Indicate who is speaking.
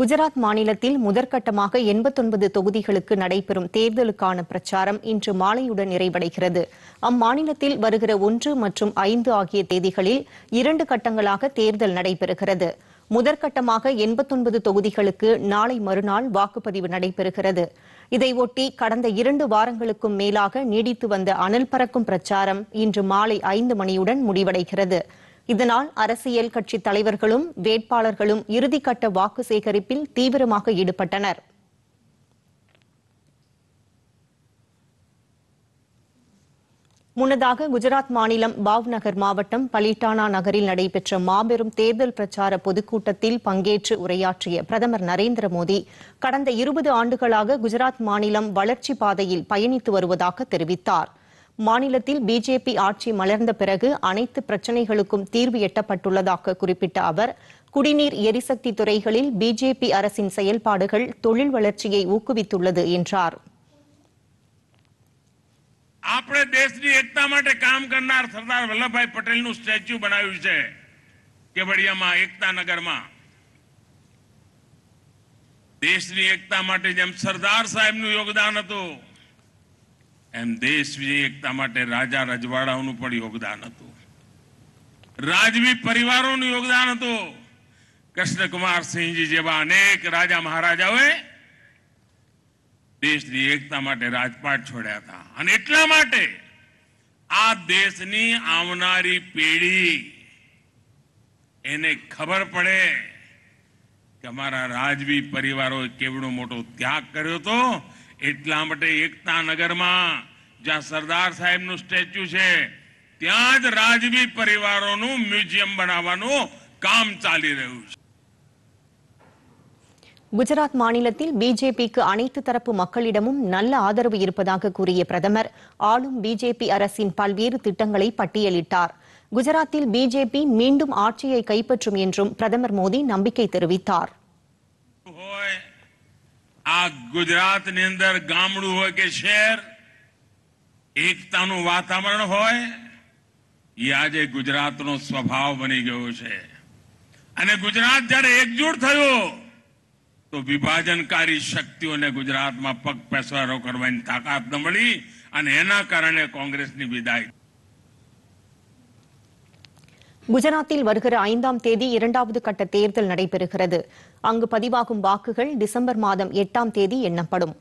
Speaker 1: குஜராத் மாநிலத்தில் முதற்கட்டமாக எண்பத்தொன்பது தொகுதிகளுக்கு நடைபெறும் தேர்தலுக்கான பிரச்சாரம் இன்று மாலையுடன் நிறைவடைகிறது அம்மாநிலத்தில் வருகிற ஒன்று மற்றும் ஐந்து ஆகிய தேதிகளில் இரண்டு கட்டங்களாக தேர்தல் நடைபெறுகிறது முதற்கட்டமாக எண்பத்தொன்பது தொகுதிகளுக்கு நாளை மறுநாள் வாக்குப்பதிவு நடைபெறுகிறது இதையொட்டி கடந்த இரண்டு வாரங்களுக்கும் மேலாக நீடித்து வந்த அனல் பறக்கும் பிரச்சாரம் இன்று மாலை ஐந்து மணியுடன் முடிவடைகிறது இதனால் அரசியல் கட்சி தலைவர்களும் வேட்பாளர்களும் இறுதிக்கட்ட வாக்கு சேகரிப்பில் தீவிரமாக ஈடுபட்டனர் முன்னதாக குஜராத் மாநிலம் பாவ்நகர் மாவட்டம் பலிட்டானா நகரில் நடைபெற்ற மாபெரும் தேர்தல் பிரச்சார பொதுக்கூட்டத்தில் பங்கேற்று உரையாற்றிய பிரதமர் நரேந்திர மோடி கடந்த இருபது ஆண்டுகளாக குஜராத் மாநிலம் வளர்ச்சி பாதையில் பயணித்து வருவதாக தெரிவித்தாா் மாநிலத்தில் பிஜேபி ஆட்சி மலர்ந்த பிறகு அனைத்து பிரச்சினைகளுக்கும் தீர்வு எட்டப்பட்டுள்ளதாக குறிப்பிட்ட அவர் குடிநீர் எரிசக்தி துறைகளில் பிஜேபி அரசின் செயல்பாடுகள் தொழில் வளர்ச்சியை ஊக்குவித்துள்ளது என்றார்
Speaker 2: આપણે દેશની એકતા માટે કામ કરનાર સરદાર વલ્લભભાઈ પટેલનું સ્ટેચ્યુ બનાવ્યું છે કેવડિયામાં એકતા નગરમાં દેશની એકતા માટે જેમ સરદાર સાહેબનું યોગદાન હતું એમ દેશની એકતા માટે રાજા રજવાડાઓનું પણ યોગદાન હતું રાજવી પરિવારોનું યોગદાન હતું કૃષ્ણકુમાર સિંહજી જેવા અનેક રાજા મહારાજાઓએ દેશની એકતા માટે રાજપાટ છોડ્યા હતા અને એટલા માટે આ દેશની આવનારી પેઢી એને ખબર પડે કે અમારા રાજવી પરિવારોએ કેવડો મોટો ત્યાગ કર્યો હતો એટલા માટે એકતા નગરમાં જ્યાં સરદાર સાહેબનું સ્ટેચ્યુ છે ત્યાં જ રાજવી પરિવારોનું મ્યુઝિયમ બનાવવાનું કામ ચાલી રહ્યું છે
Speaker 1: குஜராத் மாநிலத்தில் பிஜேபிக்கு அனைத்து தரப்பு மக்களிடமும் நல்ல ஆதரவு இருப்பதாக கூறிய பிரதமர் ஆளும் பிஜேபி அரசின் பல்வேறு திட்டங்களை பட்டியலிட்டார் குஜராத்தில் பிஜேபி மீண்டும் ஆட்சியை கைப்பற்றும் என்றும் பிரதமர் மோடி நம்பிக்கை தெரிவித்தார்
Speaker 2: ગુજરાતની અંદર ગામડું હોય કે શહેર એકતાનું વાતાવરણ હોય એ આજે ગુજરાતનો સ્વભાવ બની ગયો છે અને ગુજરાત જ્યારે એકજૂટ થયો તો વિભાજનકારી શક્તિઓને ગુજરાતમાં પગ પેસવારો કરવાની તાકાત ન મળી અને એના કારણે કોંગ્રેસની વિદાય
Speaker 1: குஜராத்தில் வருகிற ஐந்தாம் தேதி இரண்டாவது கட்ட தேர்தல் நடைபெறுகிறது அங்கு பதிவாகும் வாக்குகள் டிசம்பர் மாதம் எட்டாம் தேதி எண்ணப்படும்